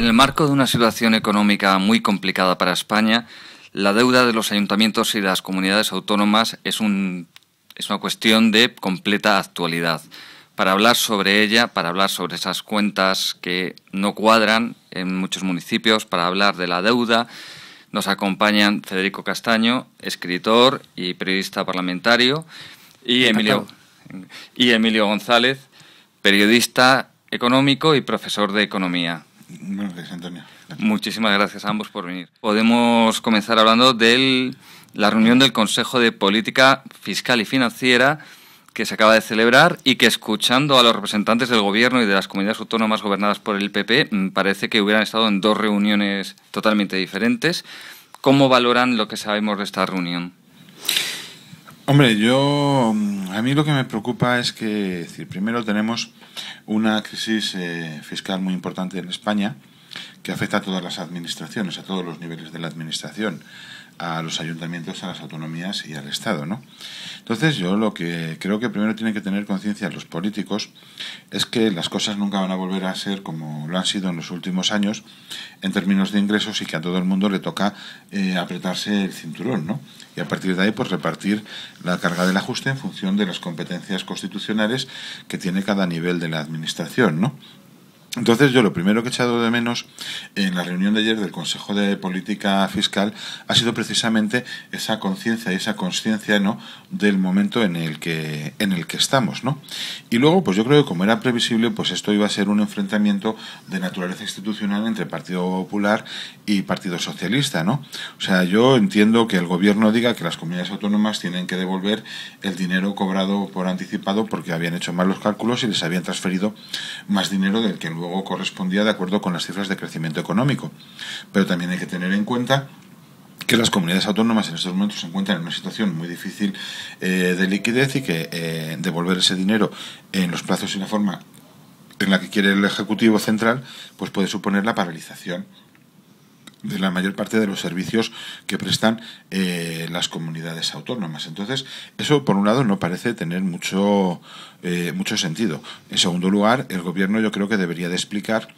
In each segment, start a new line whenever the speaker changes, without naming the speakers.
En el marco de una situación económica muy complicada para España, la deuda de los ayuntamientos y las comunidades autónomas es, es una cuestión de completa actualidad. Para hablar sobre ella, para hablar sobre esas cuentas que no cuadran en muchos municipios, para hablar de la deuda, nos acompañan Federico Castaño, escritor y periodista parlamentario, Emilio, y Emilio González, periodista económico y profesor de economía.
Buenos días, Antonio.
Muchísimas gracias a ambos por venir. Podemos comenzar hablando de la reunión del Consejo de Política Fiscal y Financiera que se acaba de celebrar y que escuchando a los representantes del gobierno y de las comunidades autónomas gobernadas por el PP, mm, parece que hubieran estado en dos reuniones totalmente diferentes. ¿Cómo valoran
lo que sabemos de esta reunión? Hombre, yo mm, a mí lo que me preocupa es que, decir, primero tenemos una crisis eh, fiscal muy importante en España que afecta a todas las administraciones, a todos los niveles de la administración a los ayuntamientos, a las autonomías y al Estado, ¿no? Entonces yo lo que creo que primero tienen que tener conciencia los políticos es que las cosas nunca van a volver a ser como lo han sido en los últimos años en términos de ingresos y que a todo el mundo le toca eh, apretarse el cinturón, ¿no? Y a partir de ahí pues repartir la carga del ajuste en función de las competencias constitucionales que tiene cada nivel de la administración, ¿no? Entonces yo lo primero que he echado de menos en la reunión de ayer del Consejo de Política Fiscal ha sido precisamente esa conciencia y esa consciencia ¿no? del momento en el que en el que estamos, ¿no? Y luego, pues yo creo que como era previsible, pues esto iba a ser un enfrentamiento de naturaleza institucional entre Partido Popular y Partido Socialista, ¿no? O sea, yo entiendo que el gobierno diga que las comunidades autónomas tienen que devolver el dinero cobrado por anticipado porque habían hecho mal los cálculos y les habían transferido más dinero del que luego correspondía de acuerdo con las cifras de crecimiento económico. Pero también hay que tener en cuenta que las comunidades autónomas en estos momentos se encuentran en una situación muy difícil eh, de liquidez y que eh, devolver ese dinero en los plazos y la forma en la que quiere el Ejecutivo Central, pues puede suponer la paralización de la mayor parte de los servicios que prestan eh, las comunidades autónomas. Entonces, eso por un lado no parece tener mucho, eh, mucho sentido. En segundo lugar, el gobierno yo creo que debería de explicar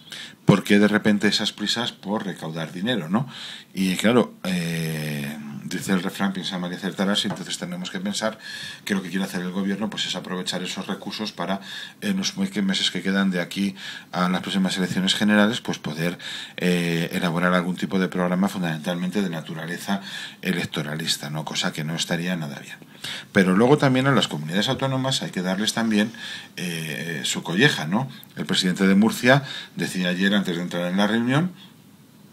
por qué de repente esas prisas por recaudar dinero, ¿no? Y claro, eh, dice el refrán, piensa María y y entonces tenemos que pensar que lo que quiere hacer el gobierno pues es aprovechar esos recursos para en los meses que quedan de aquí a las próximas elecciones generales, pues poder eh, elaborar algún tipo de programa fundamentalmente de naturaleza electoralista, ¿no? cosa que no estaría nada bien. Pero luego también a las comunidades autónomas hay que darles también eh, su colleja, ¿no? El presidente de Murcia decía ayer antes de entrar en la reunión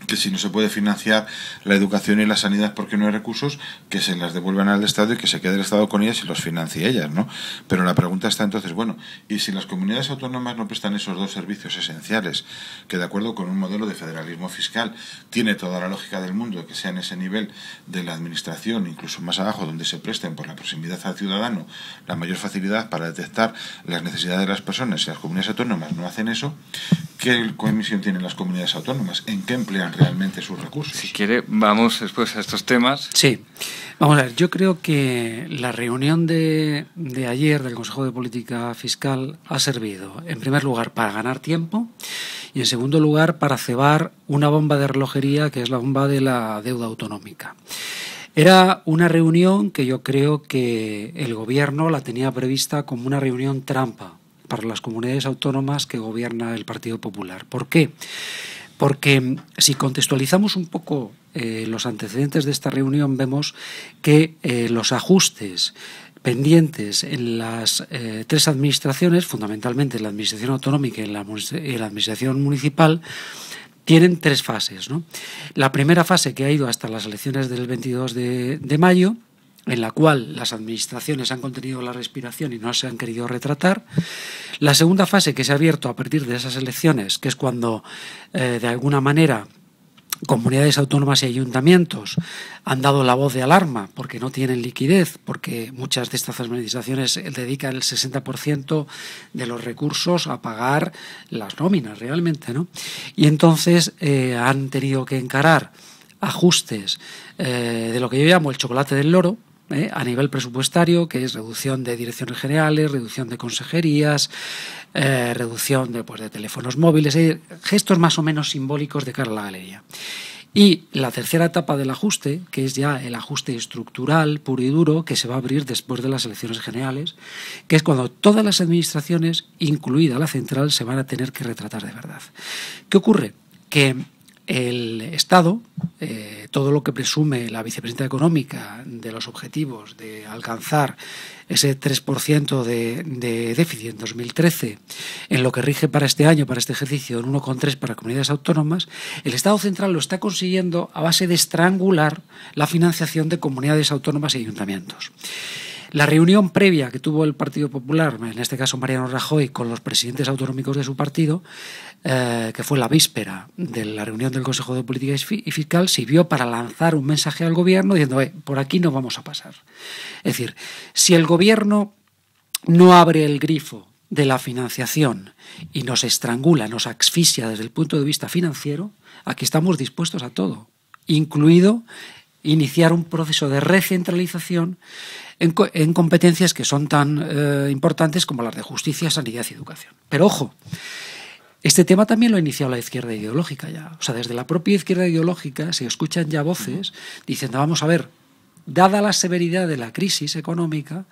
que si no se puede financiar la educación y la sanidad porque no hay recursos, que se las devuelvan al Estado y que se quede el Estado con ellas y los financie ellas, ¿no? Pero la pregunta está entonces, bueno, ¿y si las comunidades autónomas no prestan esos dos servicios esenciales, que de acuerdo con un modelo de federalismo fiscal tiene toda la lógica del mundo, que sea en ese nivel de la administración, incluso más abajo, donde se presten por la proximidad al ciudadano la mayor facilidad para detectar las necesidades de las personas, si las comunidades autónomas no hacen eso, ¿Qué comisión tienen las comunidades autónomas? ¿En qué emplean realmente sus recursos? Si quiere, vamos después a estos temas. Sí.
Vamos a ver, yo creo que la reunión de, de ayer del Consejo de Política Fiscal ha servido, en primer lugar, para ganar tiempo y, en segundo lugar, para cebar una bomba de relojería que es la bomba de la deuda autonómica. Era una reunión que yo creo que el gobierno la tenía prevista como una reunión trampa para las comunidades autónomas que gobierna el Partido Popular. ¿Por qué? Porque mm, si contextualizamos un poco eh, los antecedentes de esta reunión, vemos que eh, los ajustes pendientes en las eh, tres administraciones, fundamentalmente en la administración autonómica y en la, administración municipal, tienen tres fases. La primera fase que ha ido hasta las elecciones del 22 de mayo, en la cual las administraciones han contenido la respiración y no se han querido retratar. La segunda fase que se ha abierto a partir de esas elecciones, que es cuando eh, de alguna manera comunidades autónomas y ayuntamientos han dado la voz de alarma porque no tienen liquidez, porque muchas de estas administraciones eh, dedican el 60% de los recursos a pagar las nóminas realmente, ¿no? Y entonces eh, han tenido que encarar ajustes de lo que yo llamo el chocolate del loro, ¿eh? a nivel presupuestario, que es reducción de direcciones generales, reducción de consejerías, eh, reducción de, pues, de teléfonos móviles, y gestos más o menos simbólicos de cara a la galería. Y la tercera etapa del ajuste, que es ya el ajuste estructural puro y duro, que se va a abrir después de las elecciones generales, que es cuando todas las administraciones, incluida la central, se van a tener que retratar de verdad. ¿Qué ocurre? Que el Estado, eh, todo lo que presume la vicepresidenta económica de los objetivos de alcanzar ese 3% de, de, déficit en 2013, en lo que rige para este año, para este ejercicio, en 1,3 para comunidades autónomas, el Estado central lo está consiguiendo a base de estrangular la financiación de comunidades autónomas y ayuntamientos. La reunión previa que tuvo el Partido Popular, en este caso Mariano Rajoy, con los presidentes autonómicos de su partido, eh, que fue la víspera de la reunión del Consejo de Política y Fiscal, sirvió para lanzar un mensaje al gobierno diciendo, por aquí no vamos a pasar. Es decir, si el gobierno no abre el grifo de la financiación y nos estrangula, nos asfixia desde el punto de vista financiero, aquí estamos dispuestos a todo, incluido iniciar un proceso de recentralización en, competencias que son tan eh, importantes como las de justicia, sanidad y educación. Pero ojo, este tema también lo ha iniciado la izquierda ideológica ya. O sea, desde la propia izquierda ideológica se escuchan ya voces diciendo, vamos a ver, dada la severidad de la crisis económica,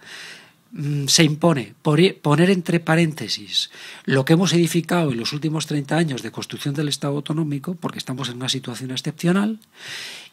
mm, se impone e, poner entre paréntesis lo que hemos edificado en los últimos 30 años de construcción del Estado autonómico, porque estamos en una situación excepcional,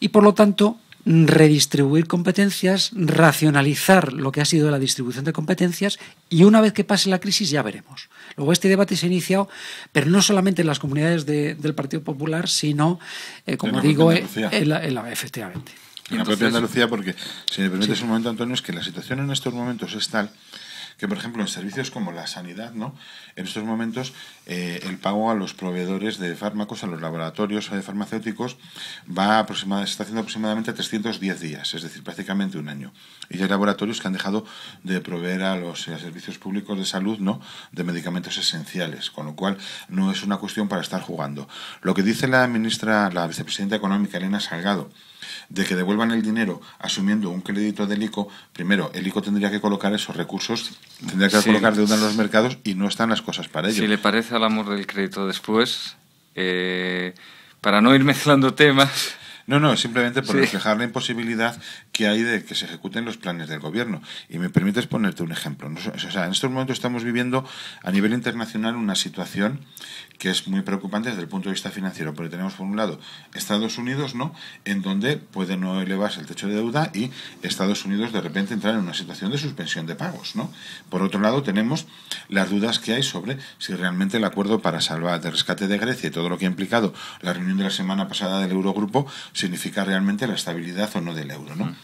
y por lo tanto redistribuir competencias, racionalizar lo que ha sido la distribución de competencias y una vez que pase la crisis ya veremos. Luego este debate se ha iniciado, pero no solamente en las comunidades del Partido Popular, sino, eh, como digo, en la, efectivamente.
En propia Andalucía, porque, si me permites un momento, Antonio, es que la situación en estos momentos es tal que, por ejemplo, en servicios como la sanidad, ¿no? En estos momentos, eh, el pago a los proveedores de fármacos, a los laboratorios farmacéuticos, va se está haciendo aproximadamente 310 días, es decir, prácticamente un año. Y hay laboratorios que han dejado de proveer a los servicios públicos de salud, ¿no? De medicamentos esenciales, con lo cual no es una cuestión para estar jugando. Lo que dice la ministra, la vicepresidenta económica, Elena Salgado, de que devuelvan el dinero asumiendo un crédito del ICO, primero, el ICO tendría que colocar esos recursos, tendría que colocar deuda en los mercados y no están las cosas para ello. Si
le parece, al amor del crédito después,
eh, para no ir mezclando temas. No, no, simplemente por reflejar la imposibilidad que hay de que se ejecuten los planes del gobierno. Y me permites ponerte un ejemplo. en estos momentos estamos viviendo a nivel internacional una situación que es muy preocupante desde el punto de vista financiero, porque tenemos por un lado Estados Unidos, ¿no? En donde puede no elevarse el techo de deuda y Estados Unidos de repente entrar en una situación de suspensión de pagos, ¿no? Por otro lado tenemos las dudas que hay sobre si realmente el acuerdo para salvar el rescate de Grecia y todo lo que ha implicado la reunión de la semana pasada del Eurogrupo significa realmente la estabilidad o no del euro, ¿no?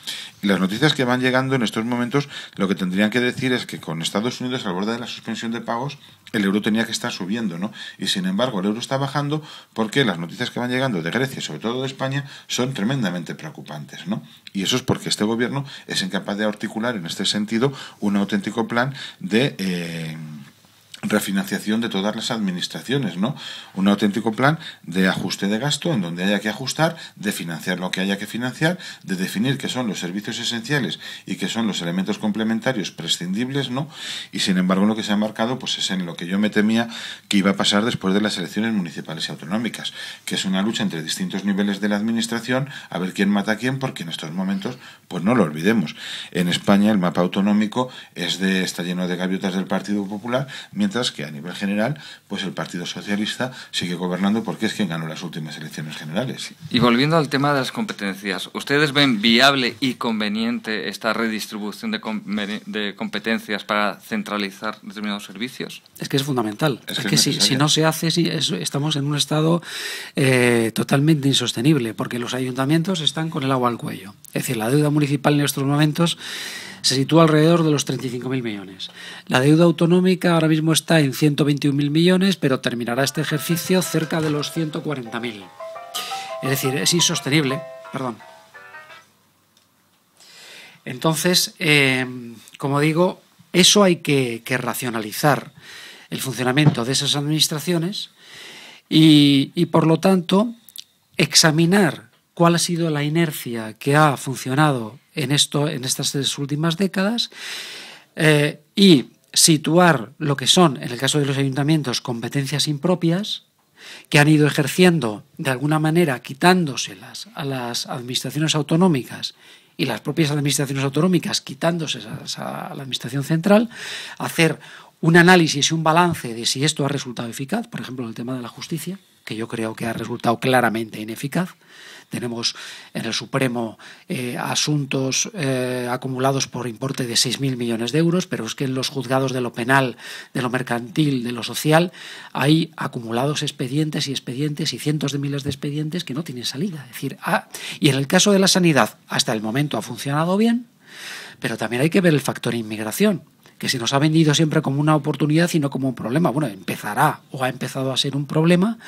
Y mm. las noticias que van llegando en estos momentos lo que tendrían que decir es que con Estados Unidos al borde de la suspensión de pagos el euro tenía que estar subiendo, ¿no? Y si sin embargo, el euro está bajando porque las noticias que van llegando de Grecia, sobre todo de España, son tremendamente preocupantes, ¿no? Y eso es porque este gobierno es incapaz de articular en este sentido un auténtico plan de... Eh, refinanciación de todas las administraciones, ¿no? Un auténtico plan de ajuste de gasto en donde haya que ajustar, de financiar lo que haya que financiar, de definir qué son los servicios esenciales y qué son los elementos complementarios prescindibles, ¿no? Y sin embargo, lo que se ha marcado pues es en lo que yo me temía que iba a pasar después de las elecciones municipales y autonómicas, que es una lucha entre distintos niveles de la administración, a ver quién mata a quién, porque en estos momentos pues no lo olvidemos. En España el mapa autonómico es de está lleno de gaviotas del Partido Popular, que a nivel general, pues el Partido Socialista sigue gobernando porque es quien ganó las últimas elecciones generales. Y
volviendo al tema de las competencias, ¿ustedes ven viable y conveniente esta redistribución de, competencias para centralizar determinados servicios?
Es que es fundamental. Es que, si, no se hace, si estamos en un estado eh, totalmente insostenible, porque los ayuntamientos están con el agua al cuello. Es decir, la deuda municipal en estos momentos se sitúa alrededor de los 35.000 millones. La deuda autonómica ahora mismo está en 121.000 millones, pero terminará este ejercicio cerca de los 140.000. Es decir, es insostenible. Perdón. Entonces, eh, como digo, eso hay que, racionalizar el funcionamiento de esas administraciones y, por lo tanto, examinar cuál ha sido la inercia que ha funcionado en, esto, en estas tres últimas décadas eh, y situar lo que son, en el caso de los ayuntamientos, competencias impropias que han ido ejerciendo de alguna manera quitándoselas a las administraciones autonómicas y las propias administraciones autonómicas quitándoselas a la administración central, hacer un análisis y un balance de si esto ha resultado eficaz, por ejemplo, en el tema de la justicia, que yo creo que ha resultado claramente ineficaz, tenemos en el Supremo eh, asuntos eh, acumulados por importe de 6.000 millones de euros, pero es que en los juzgados de lo penal, de lo mercantil, de lo social, hay acumulados expedientes y expedientes y cientos de miles de expedientes que no tienen salida. Es decir, ah, y en el caso de la sanidad, hasta el momento ha funcionado bien, pero también hay que ver el factor inmigración que se nos ha vendido siempre como una oportunidad y no como un problema. Bueno, empezará o ha empezado a ser un problema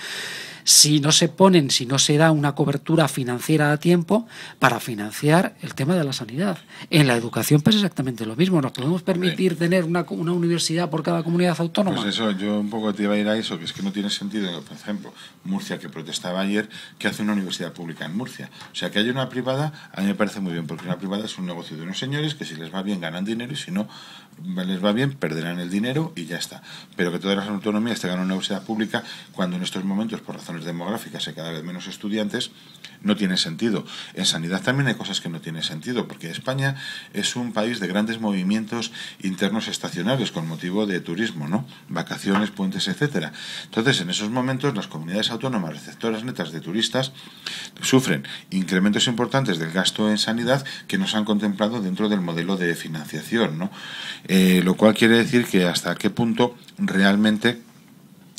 si no se ponen, si no se da una cobertura financiera a tiempo para financiar el tema de la sanidad. En la educación pasa pues, exactamente lo mismo. ¿Nos podemos permitir tener una, una, universidad por cada comunidad autónoma? Pues
eso, yo un poco te iba a ir a eso, que es que no tiene sentido. Por ejemplo, Murcia, que protestaba ayer, que hace una universidad pública en Murcia. O sea, que hay una privada, a mí me parece muy bien, porque una privada es un negocio de unos señores que si les va bien ganan dinero y si no les va bien perderán el dinero y ya está. Pero que todas las autonomías tengan una universidad pública cuando en estos momentos, por razón demográficas y cada vez menos estudiantes, no tiene sentido. En sanidad también hay cosas que no tienen sentido, porque España es un país de grandes movimientos internos estacionales con motivo de turismo, ¿no? Vacaciones, puentes, etcétera. Entonces, en esos momentos, las comunidades autónomas receptoras netas de turistas sufren incrementos importantes del gasto en sanidad que no se han contemplado dentro del modelo de financiación, ¿no? Eh, lo cual quiere decir que hasta qué punto realmente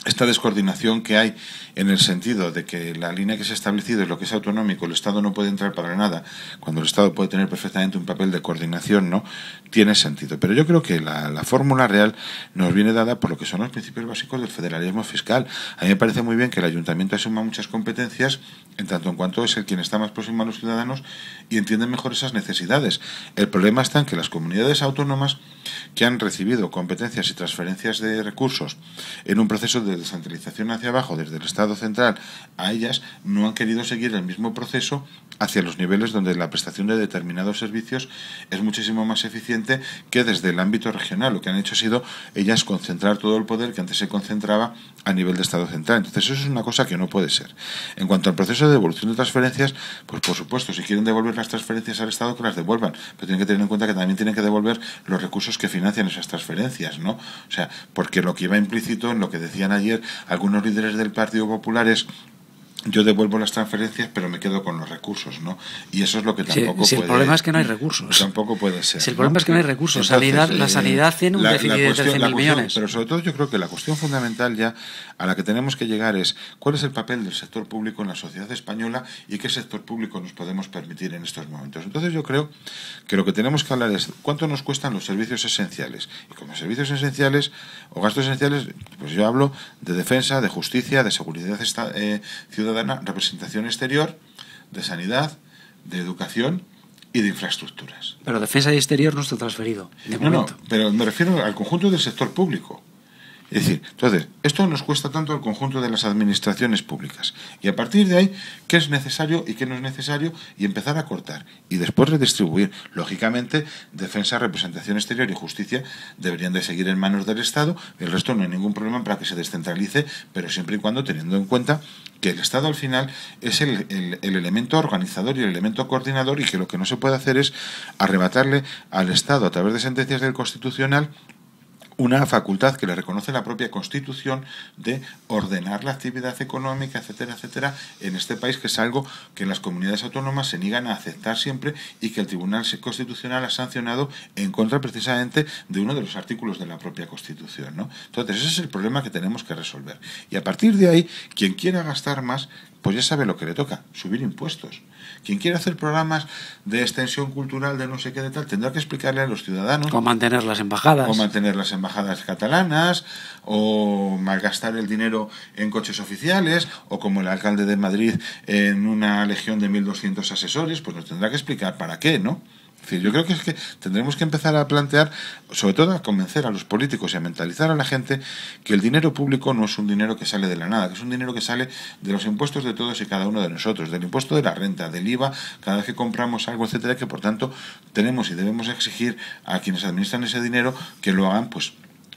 esta descoordinación que hay en el sentido de que la línea que se ha establecido es lo que es autonómico, el Estado no puede entrar para nada, cuando el Estado puede tener perfectamente un papel de coordinación, ¿no? Tiene sentido. Pero yo creo que la, fórmula real nos viene dada por lo que son los principios básicos del federalismo fiscal. A mí me parece muy bien que el ayuntamiento asuma muchas competencias, en tanto en cuanto es el quien está más próximo a los ciudadanos y entiende mejor esas necesidades. El problema está en que las comunidades autónomas que han recibido competencias y transferencias de recursos en un proceso de descentralización hacia abajo desde el Estado central a ellas no han querido seguir el mismo proceso hacia los niveles donde la prestación de determinados servicios es muchísimo más eficiente que desde el ámbito regional. Lo que han hecho ha sido ellas concentrar todo el poder que antes se concentraba a nivel de Estado central. Entonces eso es una cosa que no puede ser. En cuanto al proceso de devolución de transferencias, pues por supuesto, si quieren devolver las transferencias al Estado, que las devuelvan, pero tienen que tener en cuenta que también tienen que devolver los recursos que financian esas transferencias, ¿no? O sea, porque lo que iba implícito en lo que decían ayer algunos líderes del Partido Popular es yo devuelvo las transferencias, pero me quedo con los recursos, ¿no? Y eso es lo que tampoco sí, si puede... el problema es que no hay recursos. Tampoco puede ser. Si el problema es que no hay recursos. la eh, sanidad tiene un déficit de millones. Pero sobre todo yo creo que la cuestión fundamental ya a la que tenemos que llegar es cuál es el papel del sector público en la sociedad española y qué sector público nos podemos permitir en estos momentos. Entonces yo creo que lo que tenemos que hablar es cuánto nos cuestan los servicios esenciales. Y como servicios esenciales o gastos esenciales, pues yo hablo de defensa, de justicia, de seguridad eh, ciudadana representación exterior, de sanidad, de educación y de infraestructuras. Pero defensa y exterior no está transferido. no, pero me refiero al conjunto del sector público. Es decir, entonces, esto nos cuesta tanto al conjunto de las administraciones públicas. Y a partir de ahí, ¿qué es necesario y qué no es necesario? Y empezar a cortar. Y después redistribuir. Lógicamente, defensa, representación exterior y justicia deberían de seguir en manos del Estado. El resto no hay ningún problema para que se descentralice, pero siempre y cuando teniendo en cuenta que el Estado al final es el, elemento organizador y el elemento coordinador y que lo que no se puede hacer es arrebatarle al Estado a través de sentencias del Constitucional una facultad que le reconoce la propia Constitución de ordenar la actividad económica, etcétera, etcétera, en este país, que es algo que las comunidades autónomas se niegan a aceptar siempre y que el Tribunal Constitucional ha sancionado en contra precisamente de uno de los artículos de la propia Constitución. ¿no? Entonces, ese es el problema que tenemos que resolver. Y a partir de ahí, quien quiera gastar más, pues ya sabe lo que le toca, subir impuestos. Quien quiera hacer programas de extensión cultural de no sé qué de tal, tendrá que explicarle a los ciudadanos. O mantener las embajadas. O mantener las embajadas catalanas, o malgastar el dinero en coches oficiales, o como el alcalde de Madrid en una legión de 1.200 asesores, pues nos tendrá que explicar para qué, ¿no? yo creo que es que tendremos que empezar a plantear, sobre todo a convencer a los políticos y a mentalizar a la gente que el dinero público no es un dinero que sale de la nada, que es un dinero que sale de los impuestos de todos y cada uno de nosotros, del impuesto de la renta, del IVA, cada vez que compramos algo, etcétera, que por tanto tenemos y debemos exigir a quienes administran ese dinero que lo hagan pues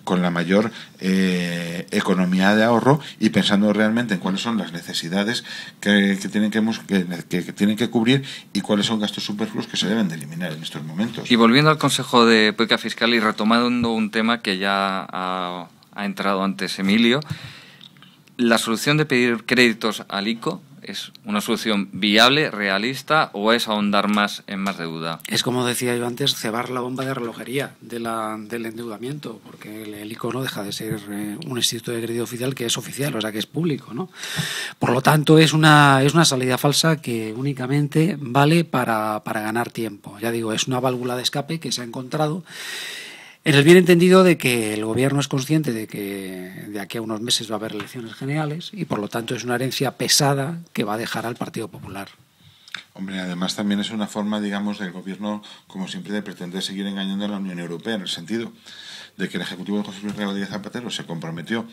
con la mayor eh, economía de ahorro y pensando realmente en cuáles son las necesidades que, tienen que, que, tienen que cubrir y cuáles son gastos superfluos que se deben de eliminar en estos momentos.
Y volviendo al Consejo de Política Fiscal y retomando un tema que ya ha entrado antes Emilio, la solución de pedir créditos al ICO ¿Es una solución viable, realista o es ahondar más en más deuda? Es
como decía yo antes, cebar la bomba de relojería de la, del endeudamiento, porque el, ICO no deja de ser eh, un instituto de crédito oficial que es oficial, o sea, que es público. ¿no? Por lo tanto, es una, es una salida falsa que únicamente vale para, para ganar tiempo. Ya digo, es una válvula de escape que se ha encontrado en el bien entendido de que el gobierno es consciente de que de aquí a unos meses va a haber elecciones generales y por lo tanto es una herencia pesada
que va a dejar al Partido Popular. Hombre, además también es una forma, digamos, del gobierno, como siempre, de pretender seguir engañando a la Unión Europea, en el sentido de que el Ejecutivo de José Luis Rodríguez Zapatero se comprometió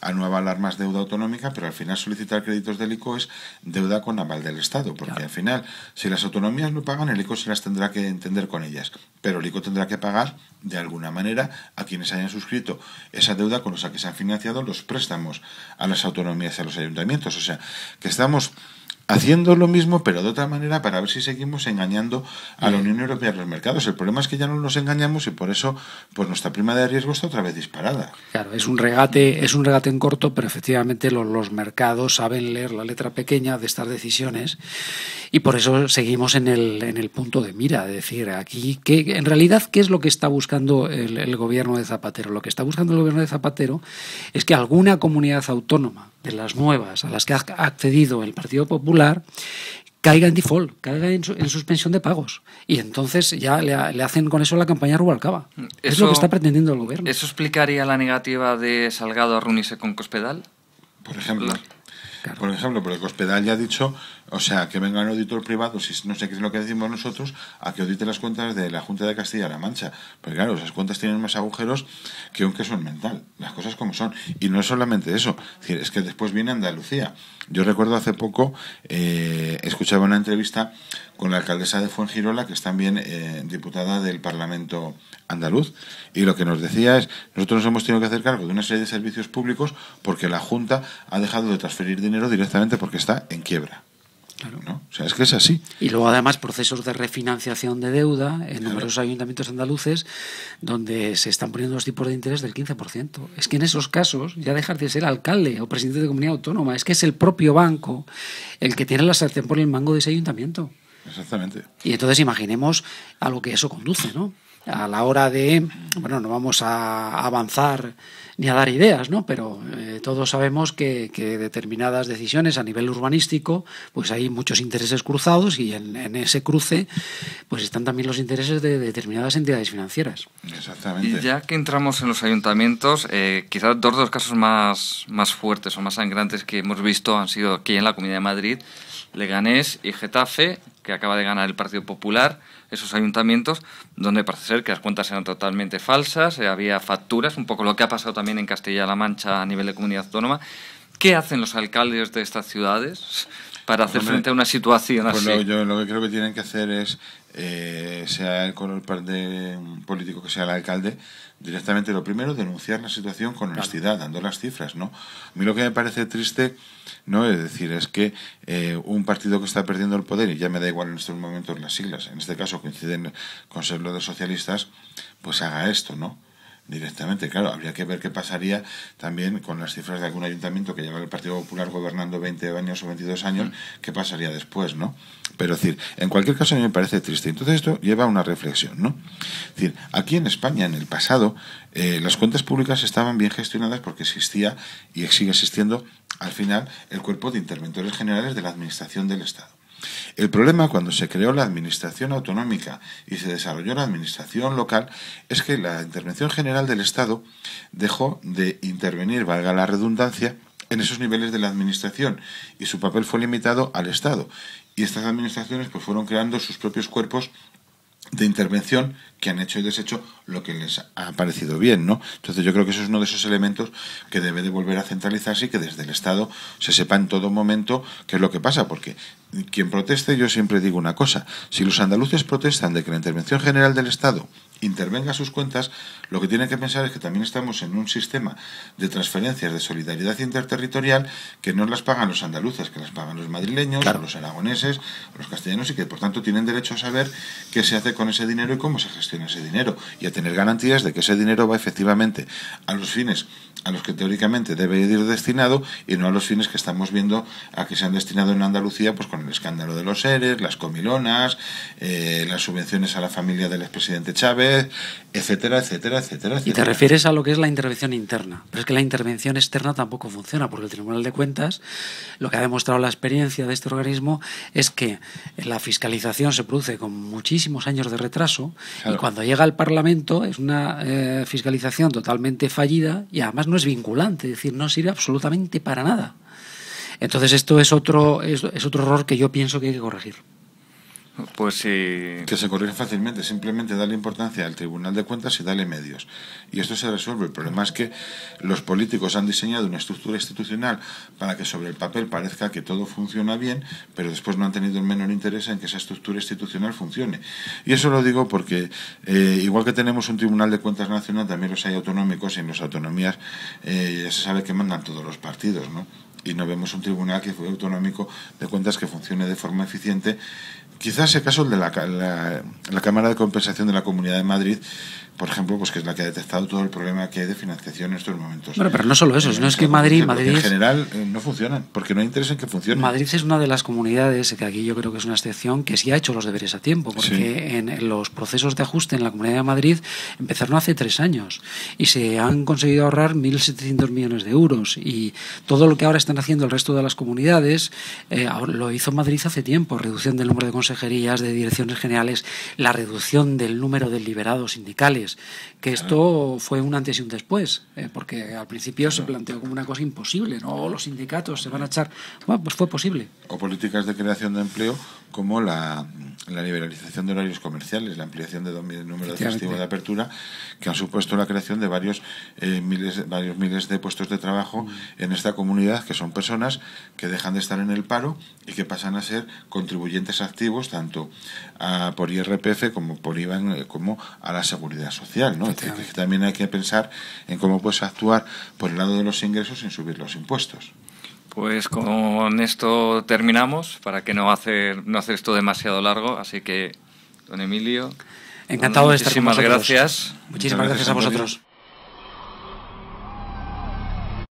a no avalar más deuda autonómica, pero al final solicitar créditos del ICO es deuda con aval del Estado, porque al final, si las autonomías no pagan, el ICO se las tendrá que entender con ellas, pero el ICO tendrá que pagar de alguna manera a quienes hayan suscrito esa deuda con los que se han financiado los préstamos a las autonomías y a los ayuntamientos. O sea, que estamos haciendo lo mismo pero de otra manera para ver si seguimos engañando a la Unión Europea y a los mercados. El problema es que ya no nos engañamos y por eso pues nuestra prima de riesgo está otra vez disparada. Claro, es un regate, es un regate en corto, pero efectivamente
los, mercados
saben leer la letra
pequeña de estas decisiones y por eso seguimos en el, punto de mira, es decir, aquí que en realidad qué es lo que está buscando el gobierno de Zapatero. Lo que está buscando el gobierno de Zapatero es que alguna comunidad autónoma de las nuevas a las que ha accedido el Partido Popular caiga en default, caiga en, suspensión de pagos. Y entonces ya le, hacen con eso la campaña Rubalcaba. Eso, es lo que está pretendiendo el gobierno.
¿Eso explicaría la negativa de Salgado a reunirse con Cospedal?
Por ejemplo. Por ejemplo, porque Cospedal ya ha dicho, o sea, que venga un auditor privado, si no sé qué es lo que decimos nosotros, a que audite las cuentas de la Junta de Castilla-La Mancha. Porque claro, esas cuentas tienen más agujeros que un queso mental, las cosas como son. Y no es solamente eso, es que después viene Andalucía. Yo recuerdo hace poco, eh, escuchaba una entrevista con la alcaldesa de Fuengirola, que es también eh, diputada del Parlamento andaluz. Y lo que nos decía es, nosotros nos hemos tenido que hacer cargo de una serie de servicios públicos porque la Junta ha dejado de transferir dinero directamente porque está en quiebra. Claro. ¿no? O sea, es que es así.
Y luego además procesos de refinanciación de deuda en numerosos ayuntamientos andaluces donde se están poniendo los tipos de interés del 15%. Es que en esos casos ya dejar de ser alcalde o presidente de comunidad autónoma, es que es el propio banco el que tiene la sartén por el mango de ese ayuntamiento. Exactamente. Y entonces imaginemos a lo que eso conduce, ¿no? A la hora de, bueno, no vamos a avanzar ni a dar ideas, ¿no? Pero eh, todos sabemos que, determinadas decisiones a nivel urbanístico, pues hay muchos intereses cruzados y en, ese cruce, pues están también los intereses de determinadas entidades financieras.
Exactamente. Y ya que entramos en los ayuntamientos, eh, quizás dos de los casos más, más fuertes o más sangrantes que hemos visto han sido aquí en la Comunidad de Madrid, Leganés y Getafe, que acaba de ganar el Partido Popular, esos ayuntamientos, donde parece ser que las cuentas eran totalmente falsas, eh, había facturas, un poco lo que ha pasado también en Castilla-La Mancha a nivel de comunidad autónoma. ¿Qué hacen los alcaldes de estas ciudades?
para hacer frente a una situación pues así. Lo, yo lo que creo que tienen que hacer es, eh, sea el color de, político que sea el alcalde, directamente lo primero, denunciar la situación con honestidad, dando las cifras, ¿no? A mí lo que me parece triste, ¿no? Es decir, es que eh, un partido que está perdiendo el poder, y ya me da igual en estos momentos las siglas, en este caso coinciden con ser los de socialistas, pues haga esto, ¿no? directamente. Claro, habría que ver qué pasaría también con las cifras de algún ayuntamiento que lleva el Partido Popular gobernando 20 años o 22 años, mm. qué pasaría después, ¿no? Pero, es decir, en cualquier caso a mí me parece triste. Entonces esto lleva a una reflexión, ¿no? Es decir, aquí en España, en el pasado, eh, las cuentas públicas estaban bien gestionadas porque existía y sigue existiendo, al final, el cuerpo de interventores generales de la Administración del Estado. El problema cuando se creó la administración autonómica y se desarrolló la administración local es que la intervención general del Estado dejó de intervenir, valga la redundancia, en esos niveles de la administración y su papel fue limitado al Estado. Y estas administraciones pues fueron creando sus propios cuerpos de intervención que han hecho y deshecho lo que les ha parecido bien, ¿no? Entonces yo creo que eso es uno de esos elementos que debe de volver a centralizarse y que desde el Estado se sepa en todo momento qué es lo que pasa, porque quien proteste, yo siempre digo una cosa. Si los andaluces protestan de que la intervención general del Estado intervenga sus cuentas, lo que tiene que pensar es que también estamos en un sistema de transferencias de solidaridad interterritorial que no las pagan los andaluces, que las pagan los madrileños, los aragoneses, los castellanos y que por tanto tienen derecho a saber qué se hace con ese dinero y cómo se gestiona ese dinero y a tener garantías de que ese dinero va efectivamente a los fines a los que teóricamente debe ir destinado y no a los fines que estamos viendo a que se han destinado en Andalucía pues con el escándalo de los seres, las comilonas, eh, las subvenciones a la familia del expresidente Chávez, etcétera, etcétera, etcétera, Y te refieres a lo que es la intervención
interna. Pero es que la intervención externa tampoco funciona, porque el Tribunal de Cuentas, lo que ha demostrado la experiencia de este organismo es que la fiscalización se produce con muchísimos años de retraso y cuando llega al Parlamento es una eh, fiscalización totalmente fallida y además no es vinculante, es decir, no sirve absolutamente para nada. Entonces esto es otro, es otro error que yo pienso que hay que corregir
pues sí. Eh, que se corrige fácilmente, simplemente dale importancia al Tribunal de Cuentas y dale medios. Y esto se resuelve. El problema es que los políticos han diseñado una estructura institucional para que sobre el papel parezca que todo funciona bien, pero después no han tenido el menor interés en que esa estructura institucional funcione. Y eso lo digo porque, eh, igual que tenemos un Tribunal de Cuentas Nacional, también los hay autonómicos y en las autonomías eh, ya se sabe que mandan todos los partidos, ¿no? y no vemos un tribunal que fue autonómico de cuentas que funcione de forma eficiente Quizás el caso de la, Cámara de Compensación de la Comunidad de Madrid, por ejemplo, pues que es la que ha detectado todo el problema que hay de financiación en estos momentos. Bueno, pero no solo eso, eh, es que Madrid, Madrid en general eh, no funcionan, porque no hay interés en que funcionen. Madrid
es una de las comunidades que aquí yo creo que es una excepción que sí ha hecho los deberes a tiempo, porque en los procesos de ajuste en la Comunidad de Madrid empezaron hace tres años y se han conseguido ahorrar 1.700 millones de euros y todo lo que ahora están haciendo el resto de las comunidades eh, lo hizo Madrid hace tiempo, reducción del número de consejeros de direcciones generales, la reducción del número de liberados sindicales, que ah. esto fue un antes y un después, eh, porque al principio se planteó como una cosa imposible, ¿no? Los sindicatos se van a echar. Bueno, pues fue posible.
O políticas de creación de empleo como la, la liberalización de horarios comerciales, la ampliación del de número de festivos de apertura, que han supuesto la creación de varios, eh, miles, varios miles de puestos de trabajo mm. en esta comunidad, que son personas que dejan de estar en el paro y que pasan a ser contribuyentes activos tanto ah, por IRPF como por IVA eh, como a la seguridad social, también hay que pensar en cómo puedes actuar por el lado de los ingresos sin subir los impuestos.
Pues con esto terminamos para que no hacer no hacer esto demasiado largo, así que don Emilio, encantado de estar con vosotros. Gracias. Muchísimas gracias a vosotros.